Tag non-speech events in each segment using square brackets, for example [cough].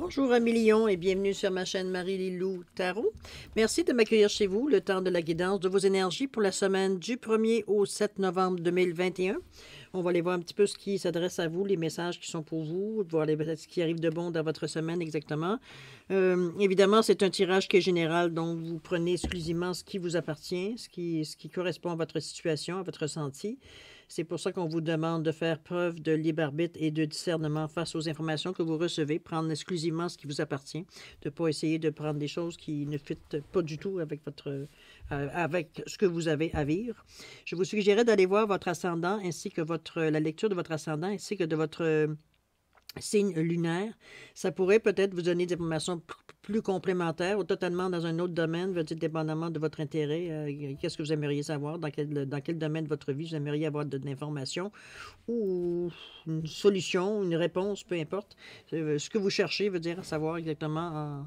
Bonjour à million et bienvenue sur ma chaîne Marie-Lilou Tarot. Merci de m'accueillir chez vous le temps de la guidance de vos énergies pour la semaine du 1er au 7 novembre 2021. On va aller voir un petit peu ce qui s'adresse à vous, les messages qui sont pour vous, voir les, ce qui arrive de bon dans votre semaine exactement. Euh, évidemment, c'est un tirage qui est général, donc vous prenez exclusivement ce qui vous appartient, ce qui, ce qui correspond à votre situation, à votre ressenti. C'est pour ça qu'on vous demande de faire preuve de libre arbitre et de discernement face aux informations que vous recevez, prendre exclusivement ce qui vous appartient, de ne pas essayer de prendre des choses qui ne fitent pas du tout avec votre euh, avec ce que vous avez à vivre. Je vous suggérerais d'aller voir votre ascendant ainsi que votre la lecture de votre ascendant ainsi que de votre signe lunaire, ça pourrait peut-être vous donner des informations plus complémentaires ou totalement dans un autre domaine, veut dépendamment de votre intérêt, euh, qu'est-ce que vous aimeriez savoir, dans quel, dans quel domaine de votre vie vous aimeriez avoir de, l'information ou une solution, une réponse, peu importe. Euh, ce que vous cherchez veut dire savoir exactement euh,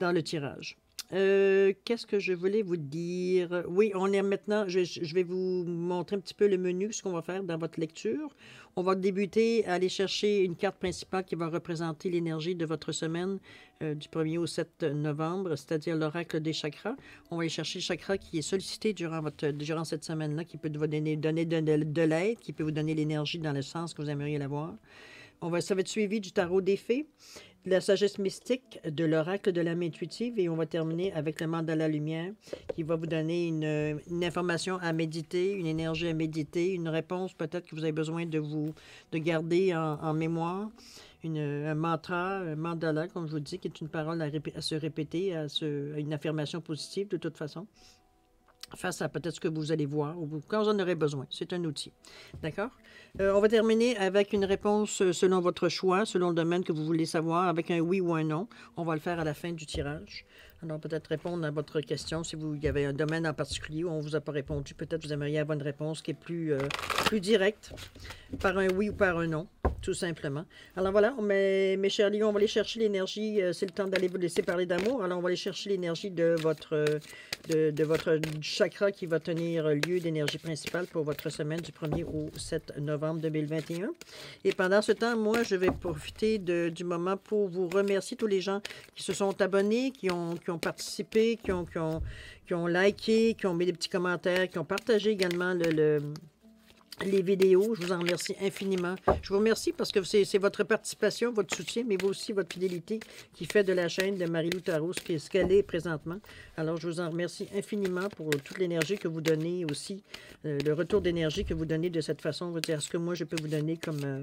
dans le tirage. Euh, qu'est-ce que je voulais vous dire? Oui, on est maintenant, je, vais vous montrer un petit peu le menu, ce qu'on va faire dans votre lecture. On va débuter à aller chercher une carte principale qui va représenter l'énergie de votre semaine euh, du 1er au 7 novembre, c'est-à-dire l'oracle des chakras. On va aller chercher le chakra qui est sollicité durant, votre, durant cette semaine-là, qui peut vous donner, donner de, l'aide, qui peut vous donner l'énergie dans le sens que vous aimeriez l'avoir. On va, ça va être suivi du tarot des fées la sagesse mystique de l'oracle de l'âme intuitive et on va terminer avec le mandala lumière qui va vous donner une, information à méditer, une énergie à méditer, une réponse peut-être que vous avez besoin de vous de garder en, mémoire, une, un mantra, un mandala comme je vous dis qui est une parole à, se répéter, une affirmation positive de toute façon face à peut-être ce que vous allez voir ou quand vous en aurez besoin. C'est un outil. D'accord? Euh, on va terminer avec une réponse euh, selon votre choix, selon le domaine que vous voulez savoir, avec un oui ou un non. On va le faire à la fin du tirage. Alors, peut-être répondre à votre question. Si vous, il y avait un domaine en particulier où on ne vous a pas répondu, peut-être vous aimeriez avoir une réponse qui est plus, euh, plus directe, par un oui ou par un non, tout simplement. Alors voilà, mes chers lions, on va aller chercher l'énergie. Euh, c'est le temps d'aller vous laisser parler d'amour. Alors, on va aller chercher l'énergie de votre, de, votre chakra qui va tenir lieu d'énergie principale pour votre semaine du 1er au 7 novembre 2021. Et pendant ce temps, moi, je vais profiter du moment pour vous remercier tous les gens qui se sont abonnés, qui ont, qui ont participé, qui ont, qui ont, qui ont liké, qui ont mis des petits commentaires, qui ont partagé également le, le les vidéos. Je vous en remercie infiniment. Je vous remercie parce que c'est votre participation, votre soutien, mais aussi votre fidélité qui fait de la chaîne de Marie-Lou ce qu'elle est présentement. Alors, je vous en remercie infiniment pour toute l'énergie que vous donnez aussi, euh, le retour d'énergie que vous donnez de cette façon, vous dire ce que moi, je peux vous donner comme, euh,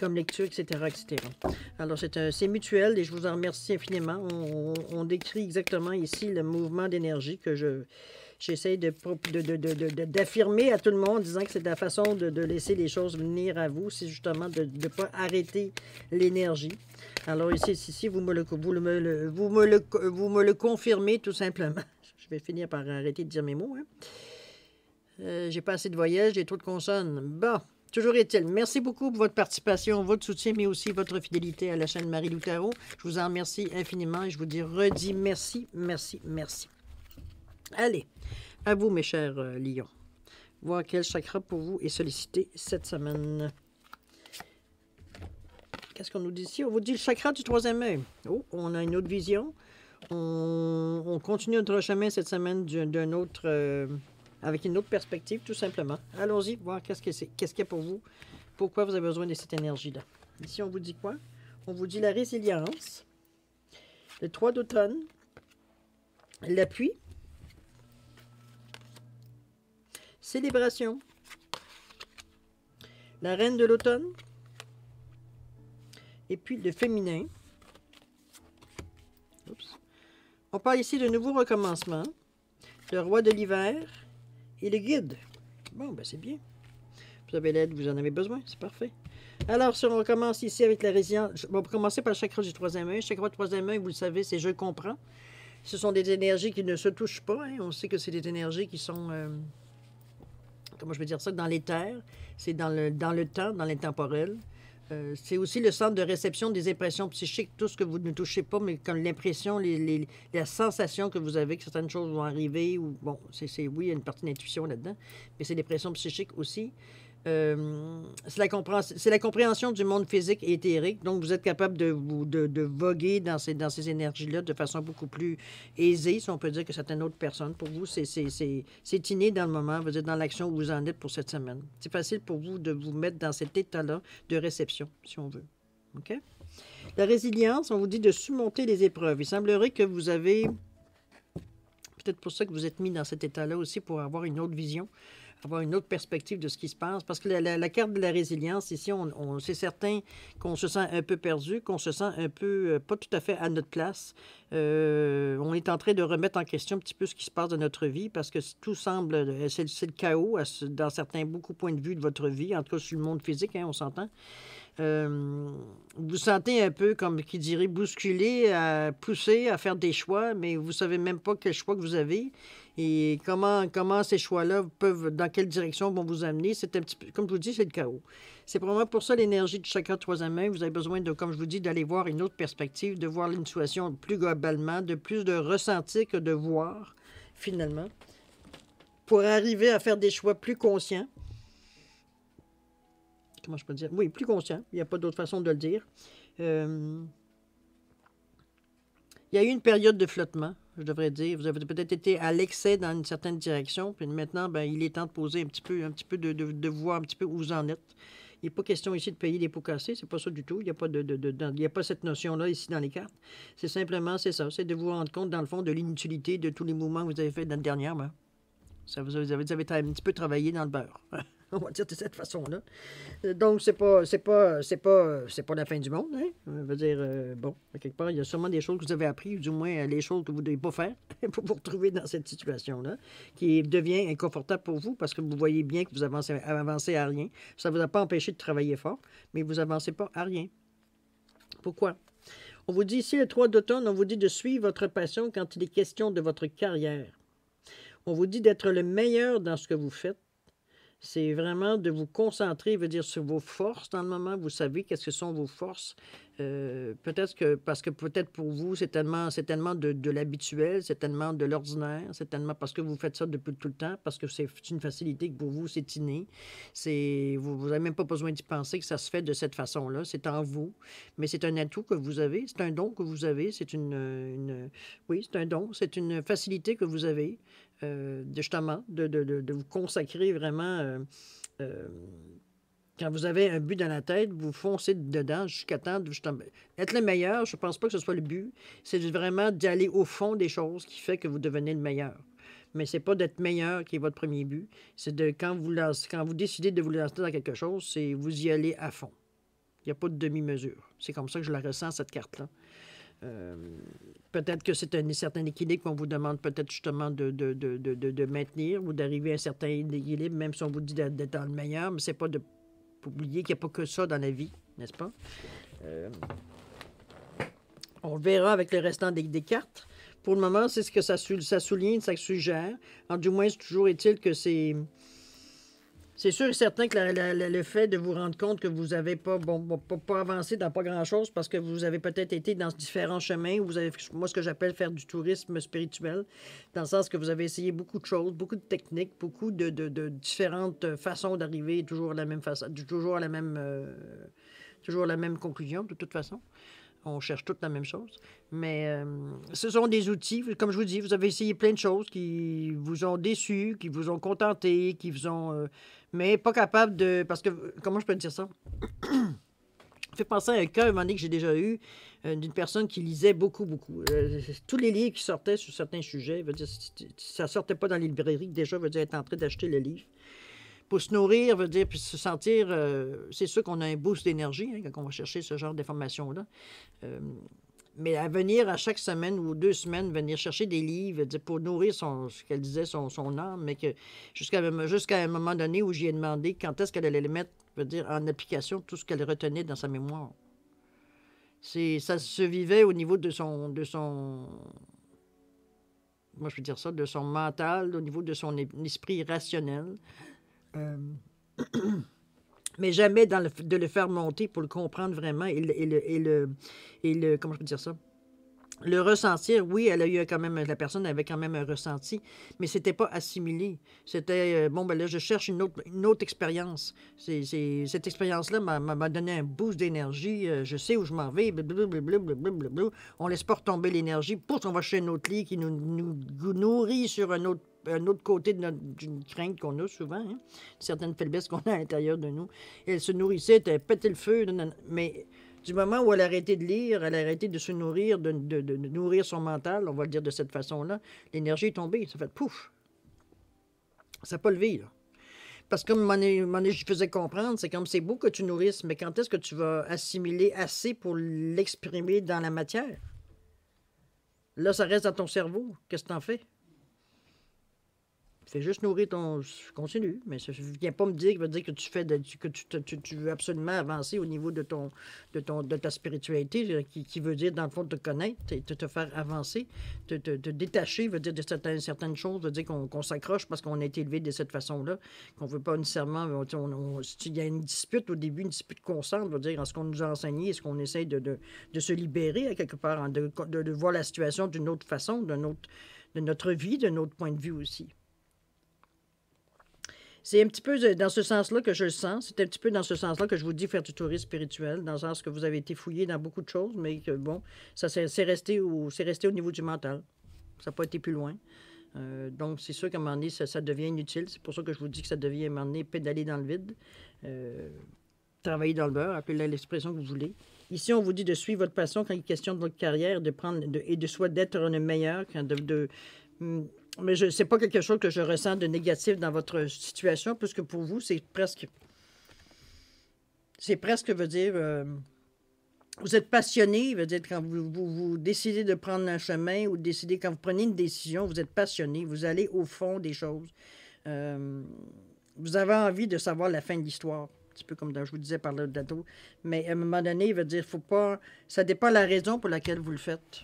comme lecture, etc., etc. Alors, euh, c'est mutuel et je vous en remercie infiniment. on décrit exactement ici le mouvement d'énergie que je J'essaie d'affirmer de, à tout le monde, disant que c'est la façon de, laisser les choses venir à vous, c'est justement de ne pas arrêter l'énergie. Alors ici, si vous, me le, vous, me confirmez tout simplement. [laughs] Je vais finir par arrêter de dire mes mots. Hein. Euh, j'ai pas assez de voyages, j'ai trop de consonnes. Bon, toujours est-il. Merci beaucoup pour votre participation, votre soutien, mais aussi votre fidélité à la chaîne Marie Loutaro. Je vous en remercie infiniment et je vous dis redis merci, merci, merci. Allez, à vous, mes chers euh, lions. Voir quel chakra pour vous est sollicité cette semaine. Qu'est-ce qu'on nous dit ici? On vous dit le chakra du troisième œil. Oh, on a une autre vision. On, continue notre chemin cette semaine d'un autre... Euh, avec une autre perspective, tout simplement. Allons-y, voir qu'est-ce qu'est-ce qu'il y a pour vous, pourquoi vous avez besoin de cette énergie-là. Ici, on vous dit quoi? On vous dit la résilience, le 3 d'automne, l'appui, Célébration. La reine de l'automne. Et puis le féminin. Oups. On parle ici de nouveau recommencement. Le roi de l'hiver et le guide. Bon, ben c'est bien. Vous avez l'aide, vous en avez besoin, c'est parfait. Alors, si on recommence ici avec la résilience, on va commencer par le chakra du troisième œil. Chakra du troisième œil, vous le savez, c'est je comprends. Ce sont des énergies qui ne se touchent pas. Hein. On sait que c'est des énergies qui sont euh, comment je veux dire ça, dans l'éther, c'est dans le, dans le temps, dans l'intemporel. Euh, c'est aussi le centre de réception des impressions psychiques, tout ce que vous ne touchez pas, mais comme l'impression, les, les, la sensation que vous avez que certaines choses vont arriver, ou bon, c'est oui, il y a une partie d'intuition là-dedans, mais c'est des pressions psychiques aussi. Euh, c'est la, la, compréhension du monde physique et éthérique. Donc, vous êtes capable de, de, de voguer dans ces, dans ces énergies-là de façon beaucoup plus aisée, si on peut dire, que certaines autres personnes. Pour vous, c'est inné dans le moment, vous êtes dans l'action où vous en êtes pour cette semaine. C'est facile pour vous de vous mettre dans cet état-là de réception, si on veut. OK? La résilience, on vous dit de surmonter les épreuves. Il semblerait que vous avez... Peut-être pour ça que vous êtes mis dans cet état-là aussi, pour avoir une autre vision avoir une autre perspective de ce qui se passe. Parce que la, carte de la résilience, ici, on, on c'est certain qu'on se sent un peu perdu, qu'on se sent un peu euh, pas tout à fait à notre place. Euh, on est en train de remettre en question un petit peu ce qui se passe dans notre vie parce que tout semble, euh, c'est le chaos dans certains beaucoup points de vue de votre vie, en tout cas sur le monde physique, hein, on s'entend. Vous euh, vous sentez un peu, comme qui dirait, bousculé, à pousser, à faire des choix, mais vous ne savez même pas quel choix que vous avez et comment, comment ces choix-là peuvent, dans quelle direction vont vous amener. C'est un petit peu, comme je vous dis, c'est le chaos. C'est probablement pour ça l'énergie du chakra troisième main. Vous avez besoin, de, comme je vous dis, d'aller voir une autre perspective, de voir une situation plus globalement, de plus de ressentir que de voir, finalement, pour arriver à faire des choix plus conscients comment je peux dire, oui, plus conscient. Il n'y a pas d'autre façon de le dire. Euh, il y a eu une période de flottement, je devrais dire. Vous avez peut-être été à l'excès dans une certaine direction, puis maintenant, ben, il est temps de poser un petit peu, un petit peu de, de, voir un petit peu où vous en êtes. Il n'est pas question ici de payer les pots cassés, c'est pas ça du tout. Il n'y a, pas de, de, il y a pas cette notion-là ici dans les cartes. C'est simplement, c'est ça, c'est de vous rendre compte, dans le fond, de l'inutilité de tous les mouvements que vous avez faits dernièrement. Ça vous, avez, vous avez un petit peu travaillé dans le beurre. [laughs] [laughs] on va dire de cette façon-là. Euh, donc, c'est pas, c'est pas, c'est pas, c'est pas la fin du monde. Hein? On veut dire, euh, bon, quelque part, il y a sûrement des choses que vous avez apprises, ou du moins euh, les choses que vous ne devez pas faire [laughs] pour vous retrouver dans cette situation-là, qui devient inconfortable pour vous parce que vous voyez bien que vous avancez, à rien. Ça ne vous a pas empêché de travailler fort, mais vous avancez pas à rien. Pourquoi? On vous dit ici, le 3 d'automne, on vous dit de suivre votre passion quand il est question de votre carrière. On vous dit d'être le meilleur dans ce que vous faites c'est vraiment de vous concentrer, veut dire, sur vos forces dans le moment. Vous savez qu'est-ce que sont vos forces. Euh, peut-être que, parce que peut-être pour vous, c'est tellement, c'est tellement de, l'habituel, c'est tellement de l'ordinaire, c'est tellement parce que vous faites ça depuis tout le temps, parce que c'est une facilité que pour vous, c'est inné. C'est, vous n'avez même pas besoin d'y penser que ça se fait de cette façon-là. C'est en vous. Mais c'est un atout que vous avez, c'est un don que vous avez, c'est une, une oui, c'est un don, c'est une facilité que vous avez. Euh, justement, de, vous consacrer vraiment. Euh, euh, quand vous avez un but dans la tête, vous foncez dedans jusqu'à temps de justement, être le meilleur. Je ne pense pas que ce soit le but. C'est vraiment d'aller au fond des choses qui fait que vous devenez le meilleur. Mais c'est pas d'être meilleur qui est votre premier but. C'est de quand vous quand vous décidez de vous lancer dans quelque chose, c'est vous y aller à fond. Il n'y a pas de demi-mesure. C'est comme ça que je la ressens, cette carte-là. Euh, peut-être que c'est un certain équilibre qu'on vous demande peut-être justement de, de, de, de maintenir ou d'arriver à un certain équilibre, même si on vous dit d'être dans le meilleur, mais c'est pas de oublier qu'il n'y a pas que ça dans la vie, n'est-ce pas? Euh, on verra avec le restant des, cartes. Pour le moment, c'est ce que ça, ça souligne, ça suggère. En du moins, toujours est-il que c'est c'est sûr et certain que le fait de vous rendre compte que vous n'avez pas, pas, pas, avancé dans pas grand-chose parce que vous avez peut-être été dans différents chemins. vous avez, moi, ce que j'appelle faire du tourisme spirituel, dans le sens que vous avez essayé beaucoup de choses, beaucoup de techniques, beaucoup de, différentes façons d'arriver toujours la même façon, toujours la même, euh, toujours la même conclusion, de toute façon. On cherche toutes la même chose. Mais euh, ce sont des outils, comme je vous dis, vous avez essayé plein de choses qui vous ont déçu, qui vous ont contenté, qui vous ont... Euh, mais pas capable de... Parce que, comment je peux dire ça? [coughs] fait penser à un cas, un moment que j'ai déjà eu, euh, d'une personne qui lisait beaucoup, beaucoup. tous les livres qui sortaient sur certains sujets, veut dire, ça sortait pas dans les librairies, déjà, veut dire, être en train d'acheter le livre pour se nourrir, veut dire, puis se sentir. Euh, c'est sûr qu'on a un boost d'énergie hein, quand on va chercher ce genre d'informations-là. Euh, mais à venir à chaque semaine ou deux semaines, venir chercher des livres pour nourrir son, ce qu'elle disait, son, son, âme, mais que jusqu'à un moment donné où j'y ai demandé quand est-ce qu'elle allait le mettre veut dire, en application, tout ce qu'elle retenait dans sa mémoire. Ça se vivait au niveau de son, de son moi je peux dire ça, de son mental, au niveau de son esprit rationnel, euh, [clears throat] mais jamais dans de le faire monter pour le comprendre vraiment et le, et comment je peux dire ça? Le ressentir, oui, elle a eu quand même, la personne avait quand même un ressenti, mais c'était pas assimilé. C'était, euh, bon, ben là, je cherche une autre, autre expérience. C'est, cette expérience-là m'a, donné un boost d'énergie. Euh, je sais où je m'en vais, On On laisse pas retomber l'énergie. pourtant on va chez un autre lit qui nous, nous nourrit sur un autre un autre côté d'une crainte qu'on a souvent, hein, certaines faiblesses qu'on a à l'intérieur de nous. Elle se nourrissait, elle pétait le feu, mais du moment où elle a de lire, elle a de se nourrir, de, nourrir son mental, on va le dire de cette façon-là, l'énergie est tombée, ça fait pouf! Ça n'a pas levé, Parce que, comme je faisais comprendre, c'est comme c'est beau que tu nourrisses, mais quand est-ce que tu vas assimiler assez pour l'exprimer dans la matière? Là, ça reste dans ton cerveau. Qu'est-ce que en fais? Fais juste nourrir ton. Continue, mais je ne vient pas me dire, veut dire que tu fais que tu, veux absolument avancer au niveau de ton de ton de ta spiritualité, qui, veut dire dans le fond te connaître, te, te faire avancer, te, détacher, veut dire de certaines, certaines choses, veut dire qu'on s'accroche parce qu'on a été élevé de cette façon-là, qu'on veut pas nécessairement. il y a une dispute au début, une dispute constante, veut dire en ce qu'on nous a enseigné, est-ce qu'on essaye de, de, de, se libérer à quelque part, de, de voir la situation d'une autre façon, d'une autre de notre vie, d'un autre point de vue aussi. C'est un petit peu euh, dans ce sens-là que je le sens. C'est un petit peu dans ce sens-là que je vous dis faire du tourisme spirituel, dans le sens que vous avez été fouillé dans beaucoup de choses, mais que, bon, ça c'est resté, au, niveau du mental. Ça n'a pas été plus loin. Euh, donc, c'est sûr qu'à un moment donné, ça, devient inutile. C'est pour ça que je vous dis que ça devient à un moment donné pédaler dans le vide, euh, travailler dans le beurre, appelez l'expression que vous voulez. Ici, on vous dit de suivre votre passion quand il est question de votre carrière de prendre, et de soi d'être un meilleur, de hmm, mais ce n'est pas quelque chose que je ressens de négatif dans votre situation, puisque pour vous, c'est presque. C'est presque, veut dire. Euh, vous êtes passionné, veut dire, quand vous, décidez de prendre un chemin ou décidez, quand vous prenez une décision, vous êtes passionné, vous allez au fond des choses. Euh, vous avez envie de savoir la fin de l'histoire. Un petit peu comme dans, je vous disais par le dato. Mais à un moment donné, il veut dire, faut pas. Ça dépend de la raison pour laquelle vous le faites.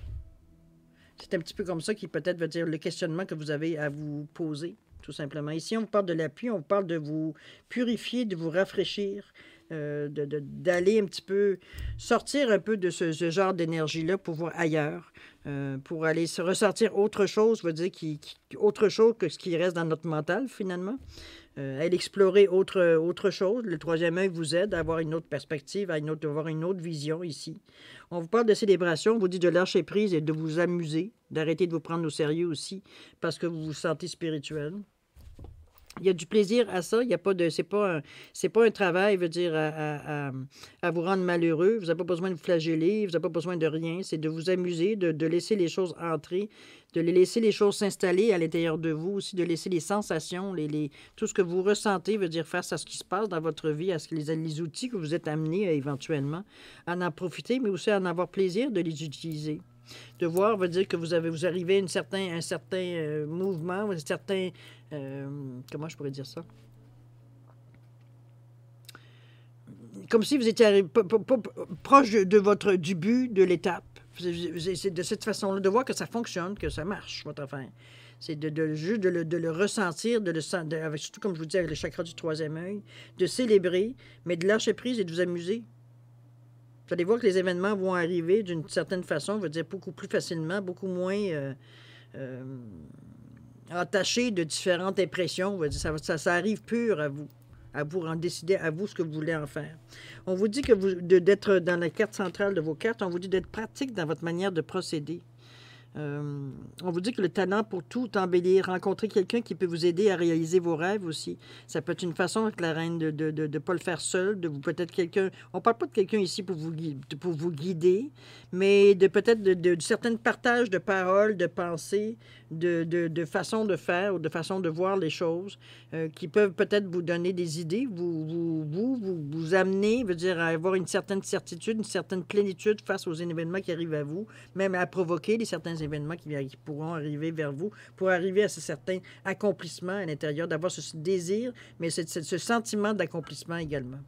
C'est un petit peu comme ça qui peut-être veut dire le questionnement que vous avez à vous poser, tout simplement. Ici, on parle de l'appui, on parle de vous purifier, de vous rafraîchir, euh, d'aller un petit peu, sortir un peu de ce, genre d'énergie-là pour voir ailleurs, euh, pour aller se ressortir autre chose, veut dire qui, autre chose que ce qui reste dans notre mental, finalement. Elle euh, à explorer euh, autre, chose. Le troisième œil vous aide à avoir une autre perspective, à, une à avoir une autre vision ici. On vous parle de célébration, on vous dit de lâcher prise et de vous amuser, d'arrêter de vous prendre au sérieux aussi, parce que vous vous sentez spirituel il y a du plaisir à ça. Il y a pas de, c'est pas, c'est pas un travail, veut dire, à, vous rendre malheureux. Vous n'avez pas besoin de vous flageller. Vous n'avez pas besoin de rien. C'est de vous amuser, de, laisser les choses entrer, de laisser les choses s'installer à l'intérieur de vous aussi, de laisser les sensations, les, les, tout ce que vous ressentez, veut dire face à ce qui se passe dans votre vie, à ce que les, outils que vous êtes amenés éventuellement, à en profiter, mais aussi à en avoir plaisir de les utiliser. De voir veut dire que vous, avez, vous arrivez à, certain, un certain euh, mouvement, un certain... Euh, comment je pourrais dire ça? Comme si vous étiez proche de votre, du but, de l'étape. C'est de cette façon-là, de voir que ça fonctionne, que ça marche, votre affaire. C'est de, juste de le, ressentir, de le avec, surtout comme je vous dis, avec le chakra du troisième œil, de célébrer, mais de lâcher prise et de vous amuser. Vous allez voir que les événements vont arriver d'une certaine façon, on va dire beaucoup plus facilement, beaucoup moins attachés euh, euh, de différentes impressions. ça, arrive pur à vous, à vous en décider, à vous ce que vous voulez en faire. On vous dit que d'être dans la carte centrale de vos cartes, on vous dit d'être pratique dans votre manière de procéder. Euh, on vous dit que le talent pour tout embellir, rencontrer quelqu'un qui peut vous aider à réaliser vos rêves aussi. Ça peut être une façon avec la reine de ne pas le faire seul, de vous peut-être quelqu'un. On parle pas de quelqu'un ici pour vous, pour vous guider, mais de peut-être de, de, certains partages de paroles, de pensées, de, de, façon de faire ou de façon de voir les choses euh, qui peuvent peut-être vous donner des idées, vous vous, vous, amener, veut dire, à avoir une certaine certitude, une certaine plénitude face aux événements qui arrivent à vous, même à provoquer des certains événements événements qui, pourront arriver vers vous pour arriver à ce certain accomplissement à l'intérieur, d'avoir ce désir, mais ce, ce, sentiment d'accomplissement également.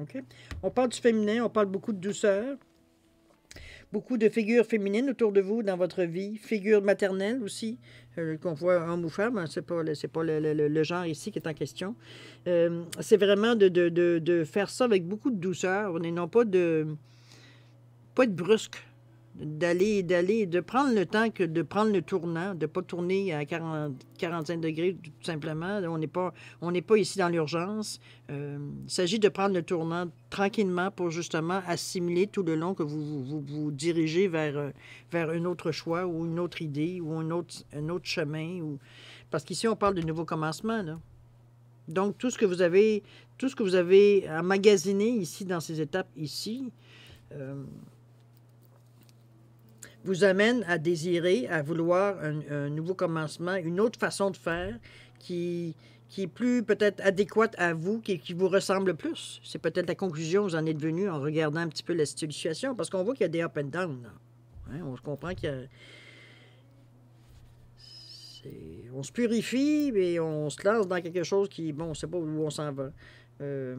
OK? On parle du féminin, on parle beaucoup de douceur beaucoup de figures féminines autour de vous dans votre vie, figures maternelles aussi, euh, qu'on voit en ou femme, c'est pas, c'est pas le, genre ici qui est en question. Euh, c'est vraiment de, faire ça avec beaucoup de douceur, on non pas de, pas être brusque, d'aller, d'aller, de prendre le temps que de prendre le tournant, de ne pas tourner à 40, 45 degrés tout simplement. On n'est pas, on n'est pas ici dans l'urgence. Euh, il s'agit de prendre le tournant tranquillement pour justement assimiler tout le long que vous vous, dirigez vers, euh, vers un autre choix ou une autre idée ou un autre, un autre chemin. Ou... Parce qu'ici, on parle de nouveau commencement. Donc, tout ce que vous avez, tout ce que vous avez emmagasiné ici dans ces étapes ici, euh, vous amène à désirer, à vouloir un, nouveau commencement, une autre façon de faire qui, qui est plus peut-être adéquate à vous, qui, qui vous ressemble plus. C'est peut-être la conclusion que vous en êtes venu en regardant un petit peu la situation, parce qu'on voit qu'il y a des up and down. Hein? On comprend qu'il y a... On se purifie mais on se lance dans quelque chose qui, bon, on ne sait pas où on s'en va. Euh,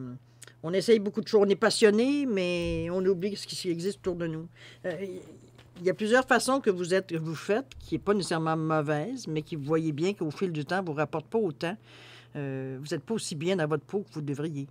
on essaye beaucoup de choses. On est passionné, mais on oublie ce qui existe autour de nous. Euh, il y a plusieurs façons que vous êtes vous faites qui n'est pas nécessairement mauvaise, mais qui vous voyez bien qu'au fil du temps, vous rapporte pas autant. Euh, vous n'êtes pas aussi bien dans votre peau que vous devriez,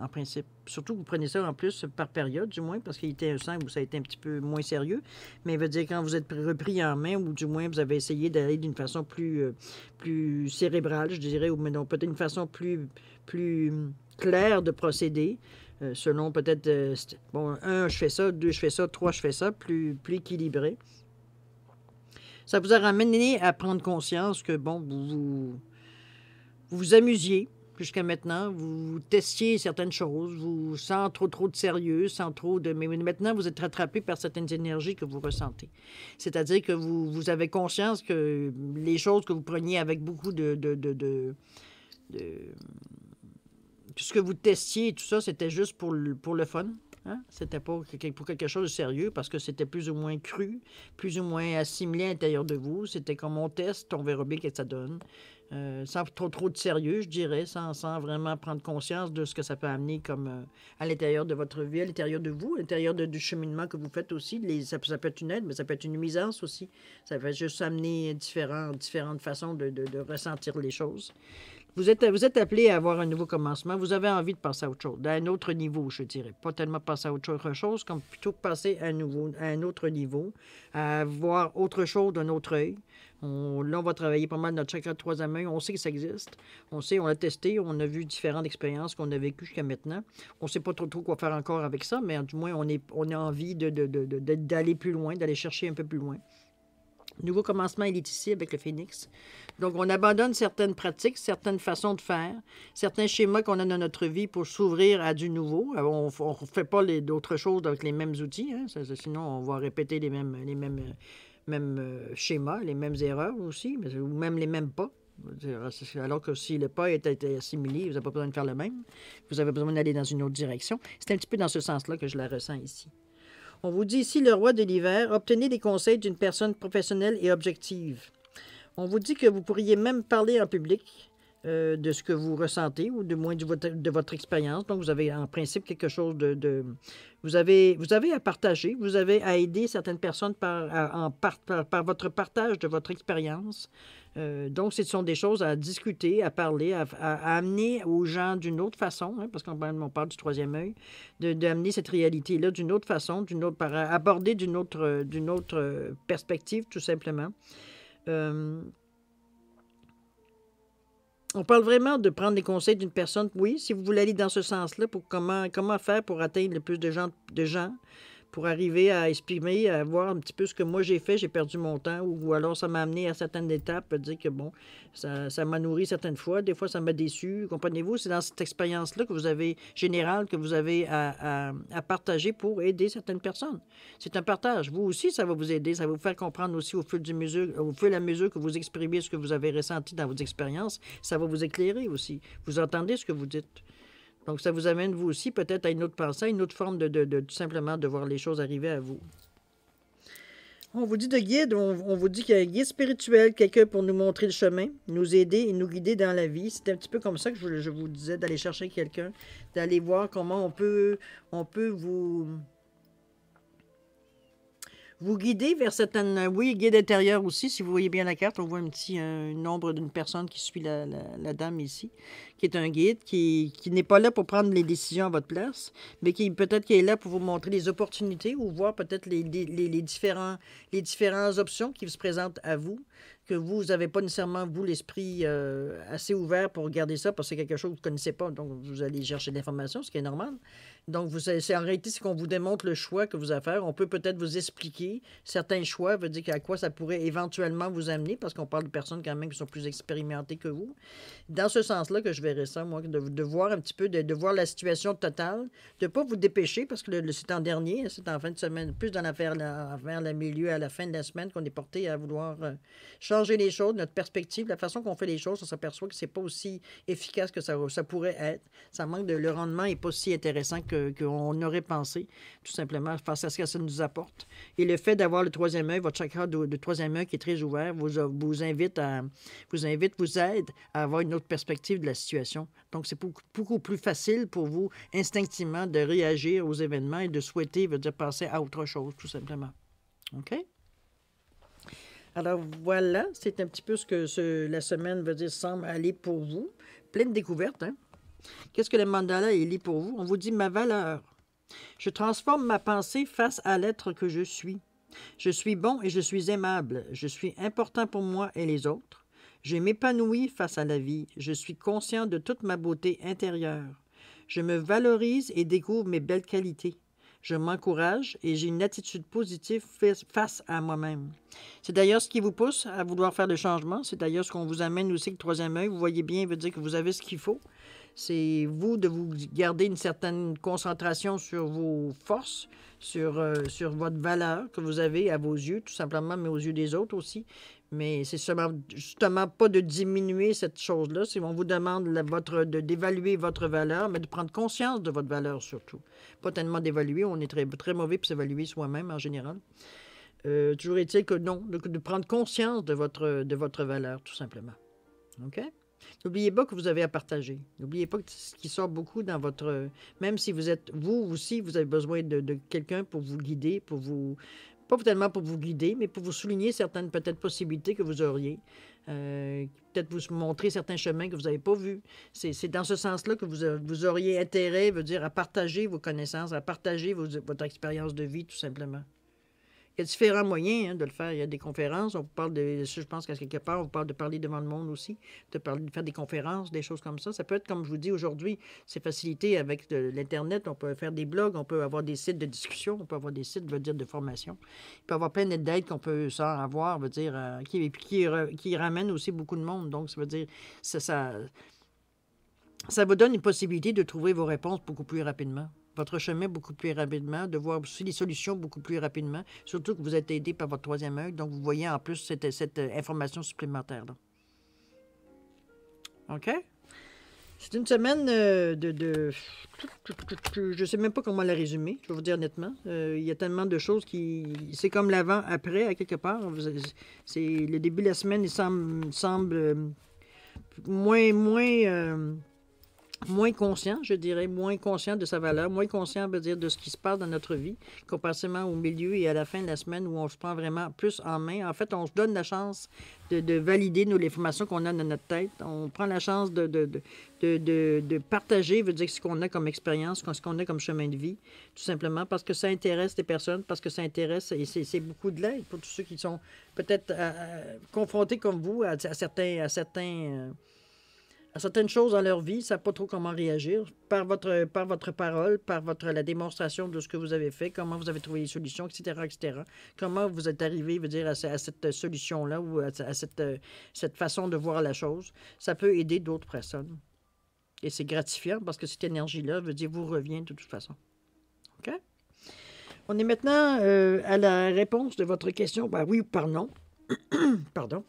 en principe. Surtout vous prenez ça en plus par période, du moins, parce qu'il était un sang où ça a été un petit peu moins sérieux. Mais il veut dire quand vous êtes repris en main, ou du moins vous avez essayé d'aller d'une façon plus, euh, plus cérébrale, je dirais, ou peut-être une façon plus, plus hum, claire de procéder. Euh, selon peut-être, euh, bon, un, je fais ça, deux, je fais ça, trois, je fais ça, plus, plus équilibré. Ça vous a ramené à prendre conscience que, bon, vous vous, vous, amusiez jusqu'à maintenant, vous, testiez certaines choses, vous, sans trop, trop de sérieux, sans trop de... Mais maintenant, vous êtes rattrapé par certaines énergies que vous ressentez. C'est-à-dire que vous, vous, avez conscience que les choses que vous preniez avec beaucoup de, de tout ce que vous testiez, tout ça, c'était juste pour le, pour le fun. Hein? C'était pas pour quelque chose de sérieux parce que c'était plus ou moins cru, plus ou moins assimilé à l'intérieur de vous. C'était comme on teste, on verra bien ce que ça donne. Euh, sans trop trop de sérieux, je dirais, sans, sans, vraiment prendre conscience de ce que ça peut amener comme euh, à l'intérieur de votre vie, à l'intérieur de vous, à l'intérieur du cheminement que vous faites aussi. Les, ça, ça, peut être une aide, mais ça peut être une nuisance aussi. Ça peut juste amener différentes façons de ressentir les choses. Vous êtes, appelé à avoir un nouveau commencement. Vous avez envie de passer à autre chose, d'un autre niveau, je dirais. Pas tellement passer à autre chose, comme plutôt passer à un, nouveau, à un autre niveau, à voir autre chose d'un autre œil. On, là, on va travailler pas mal notre chakra de troisième œil. On sait que ça existe. On sait, on l'a testé. On a vu différentes expériences qu'on a vécues jusqu'à maintenant. On ne sait pas trop, trop quoi faire encore avec ça, mais du moins, on, on a envie d'aller plus loin, d'aller chercher un peu plus loin. Nouveau commencement, il est ici avec le phénix. Donc, on abandonne certaines pratiques, certaines façons de faire, certains schémas qu'on a dans notre vie pour s'ouvrir à du nouveau. Euh, on ne fait pas d'autres choses avec les mêmes outils, hein. sinon on va répéter les mêmes, les mêmes, euh, mêmes euh, schémas, les mêmes erreurs aussi, ou même les mêmes pas. Alors que si le pas été assimilé, vous n'avez pas besoin de faire le même. Vous avez besoin d'aller dans une autre direction. C'est un petit peu dans ce sens-là que je la ressens ici. On vous dit ici le roi de l'hiver, obtenez des conseils d'une personne professionnelle et objective. On vous dit que vous pourriez même parler en public. Euh, de ce que vous ressentez ou du moins de votre expérience. Donc, vous avez en principe quelque chose de, vous, avez, vous avez à partager, vous avez à aider certaines personnes par, en par, par, votre partage de votre expérience. Euh, donc, ce sont des choses à discuter, à parler, à, amener aux gens d'une autre façon, hein, parce qu'on on parle du troisième œil, d'amener cette réalité-là d'une autre façon, d'une autre, aborder d'une autre, autre perspective, tout simplement. Euh, on parle vraiment de prendre les conseils d'une personne, oui, si vous voulez aller dans ce sens-là, pour comment, comment faire pour atteindre le plus de gens. De gens pour arriver à exprimer, à voir un petit peu ce que moi j'ai fait, j'ai perdu mon temps, ou, alors ça m'a amené à certaines étapes, dire que bon, ça, m'a nourri certaines fois, des fois ça m'a déçu. Comprenez-vous, c'est dans cette expérience-là que vous avez, générale, que vous avez à, partager pour aider certaines personnes. C'est un partage. Vous aussi, ça va vous aider, ça va vous faire comprendre aussi au fur du mesure, au à mesure que vous exprimez ce que vous avez ressenti dans vos expériences, ça va vous éclairer aussi. Vous entendez ce que vous dites. Donc, ça vous amène, vous aussi, peut-être à une autre pensée, une autre forme de, tout simplement de voir les choses arriver à vous. On vous dit de guide, on, vous dit qu'il y a un guide spirituel, quelqu'un pour nous montrer le chemin, nous aider et nous guider dans la vie. C'est un petit peu comme ça que je, je vous disais d'aller chercher quelqu'un, d'aller voir comment on peut, on peut vous vous guidez vers cette... Euh, oui, guide intérieur aussi. Si vous voyez bien la carte, on voit un petit euh, un nombre d'une personne qui suit la, dame ici, qui est un guide, qui, n'est pas là pour prendre les décisions à votre place, mais qui peut-être qui est là pour vous montrer les opportunités ou voir peut-être différents, les différentes options qui se présentent à vous que vous n'avez pas nécessairement, vous, l'esprit euh, assez ouvert pour regarder ça, parce que c'est quelque chose que vous ne connaissez pas, donc vous allez chercher l'information, ce qui est normal. Donc, vous, c'est en réalité, c'est qu'on vous démontre le choix que vous avez à faire. On peut peut-être vous expliquer certains choix, veut dire à quoi ça pourrait éventuellement vous amener, parce qu'on parle de personnes quand même qui sont plus expérimentées que vous. Dans ce sens-là que je verrais ça, moi, de, voir un petit peu, de, voir la situation totale, de ne pas vous dépêcher, parce que le, le c'est en dernier, c'est en fin de semaine, plus dans l'affaire, vers le milieu, à la fin de la semaine, qu'on est porté à vouloir changer euh, changer les choses, notre perspective, la façon qu'on fait les choses, on s'aperçoit que c'est pas aussi efficace que ça, ça pourrait être. Ça manque de le rendement n'est pas aussi intéressant qu'on aurait pensé, tout simplement face à ce que ça nous apporte. Et le fait d'avoir le troisième œil, votre chakra de, troisième œil qui est très ouvert, vous, euh, vous invite à vous invite, vous aide à avoir une autre perspective de la situation. Donc c'est beaucoup, plus facile pour vous instinctivement de réagir aux événements et de souhaiter, veut dire passer à autre chose, tout simplement. OK? Alors voilà, c'est un petit peu ce que la semaine veut dire semble aller pour vous. Pleine découverte, hein? Qu'est-ce que le mandala est lié pour vous? On vous dit ma valeur. Je transforme ma pensée face à l'être que je suis. Je suis bon et je suis aimable. Je suis important pour moi et les autres. Je m'épanouis face à la vie. Je suis conscient de toute ma beauté intérieure. Je me valorise et découvre mes belles qualités. Je m'encourage et j'ai une attitude positive face à moi-même. C'est d'ailleurs ce qui vous pousse à vouloir faire le changement. C'est d'ailleurs ce qu'on vous amène aussi le troisième œil. Vous voyez bien, il veut dire que vous avez ce qu'il faut. C'est vous de vous garder une certaine concentration sur vos forces, sur, euh, sur votre valeur que vous avez à vos yeux, tout simplement, mais aux yeux des autres aussi. Mais c'est seulement, justement pas de diminuer cette chose-là. Si on vous demande votre, de, d'évaluer votre valeur, mais de prendre conscience de votre valeur surtout. Pas tellement d'évaluer, on est très, très mauvais pour s'évaluer soi-même en général. Euh, toujours est-il que non, de, de, prendre conscience de votre, de votre valeur, tout simplement. OK? N'oubliez pas que vous avez à partager. N'oubliez pas que ce qui sort beaucoup dans votre... Même si vous êtes... Vous aussi, vous avez besoin de, de quelqu'un pour vous guider, pour vous, pas tellement pour vous guider, mais pour vous souligner certaines peut-être possibilités que vous auriez, euh, peut-être vous montrer certains chemins que vous n'avez pas vus. C'est dans ce sens-là que vous, euh, auriez intérêt, veut dire, à partager vos connaissances, à partager votre expérience de vie, tout simplement. Il y a différents moyens hein, de le faire. Il y a des conférences, on parle de. Je pense qu'à quelque part, on parle de parler devant le monde aussi, de, parler, de faire des conférences, des choses comme ça. Ça peut être, comme je vous dis aujourd'hui, c'est facilité avec l'Internet. On peut faire des blogs, on peut avoir des sites de discussion, on peut avoir des sites, veut dire, de formation. Il peut y avoir plein d'aides qu'on peut ça avoir, veut dire, euh, qui, qui, ramène aussi beaucoup de monde. Donc, ça veut dire, ça, ça vous donne une possibilité de trouver vos réponses beaucoup plus rapidement votre chemin beaucoup plus rapidement, de voir aussi les solutions beaucoup plus rapidement, surtout que vous êtes aidé par votre troisième œil, donc vous voyez en plus cette, cette euh, information supplémentaire. OK? C'est une semaine euh, de, Je ne sais même pas comment la résumer, je vais vous dire honnêtement. Euh, il y a tellement de choses qui... C'est comme l'avant, après, à quelque part. C'est... Le début de la semaine, il semble, semble moins... moins moins conscient, je dirais, moins conscient de sa valeur, moins conscient veut dire, de ce qui se passe dans notre vie, comparativement au milieu et à la fin de la semaine où on se prend vraiment plus en main. En fait, on se donne la chance de, de valider nous, les formations qu'on a dans notre tête. On prend la chance de, de, de, de partager, veut dire, ce qu'on a comme expérience, ce qu'on a comme chemin de vie, tout simplement, parce que ça intéresse des personnes, parce que ça intéresse, et c'est beaucoup de l'aide pour tous ceux qui sont peut-être euh, euh, confrontés comme vous à certains... À certains euh, certaines choses dans leur vie, ils ne savent pas trop comment réagir. Par votre, par votre parole, par votre, la démonstration de ce que vous avez fait, comment vous avez trouvé les solutions, etc., etc. Comment vous êtes arrivé veux dire, à, cette solution-là ou à, cette, cette façon de voir la chose. Ça peut aider d'autres personnes. Et c'est gratifiant parce que cette énergie-là, veut dire, vous revient de toute façon. OK? On est maintenant euh, à la réponse de votre question, Bah oui ou par non. [coughs] Pardon.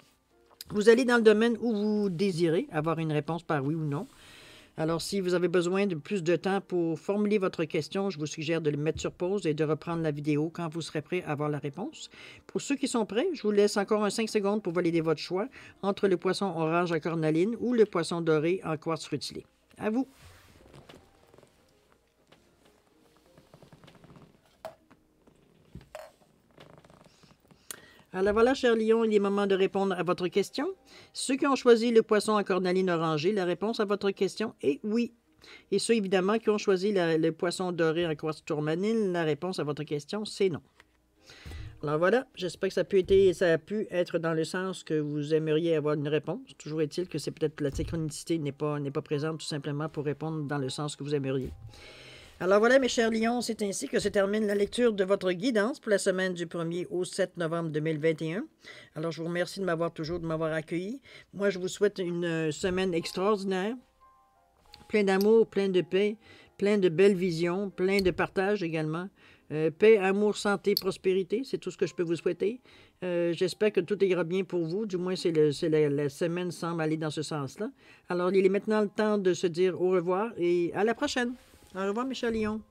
Vous allez dans le domaine où vous désirez avoir une réponse par oui ou non. Alors, si vous avez besoin de plus de temps pour formuler votre question, je vous suggère de le mettre sur pause et de reprendre la vidéo quand vous serez prêt à avoir la réponse. Pour ceux qui sont prêts, je vous laisse encore un 5 secondes pour valider votre choix entre le poisson orange à cornaline ou le poisson doré en quartz rutilé. À vous! Alors voilà, cher Lyon, il est moment de répondre à votre question. Ceux qui ont choisi le poisson à cornaline orangée, la réponse à votre question est oui. Et ceux, évidemment, qui ont choisi le poisson doré à croix tourmanine, la réponse à votre question, c'est non. Alors voilà, j'espère que ça a, pu être, ça a pu être dans le sens que vous aimeriez avoir une réponse. Toujours est-il que c'est peut-être la synchronicité n'est pas, n'est pas présente tout simplement pour répondre dans le sens que vous aimeriez. Alors voilà, mes chers lions, c'est ainsi que se termine la lecture de votre guidance pour la semaine du 1er au 7 novembre 2021. Alors je vous remercie de m'avoir toujours, de m'avoir accueilli. Moi, je vous souhaite une euh, semaine extraordinaire, plein d'amour, plein de paix, plein de belles visions, plein de partage également. Euh, paix, amour, santé, prospérité, c'est tout ce que je peux vous souhaiter. Euh, j'espère que tout ira bien pour vous, du moins c'est la, la semaine semble aller dans ce sens-là. Alors il est maintenant le temps de se dire au revoir et à la prochaine. Au revoir, Michel Lyon.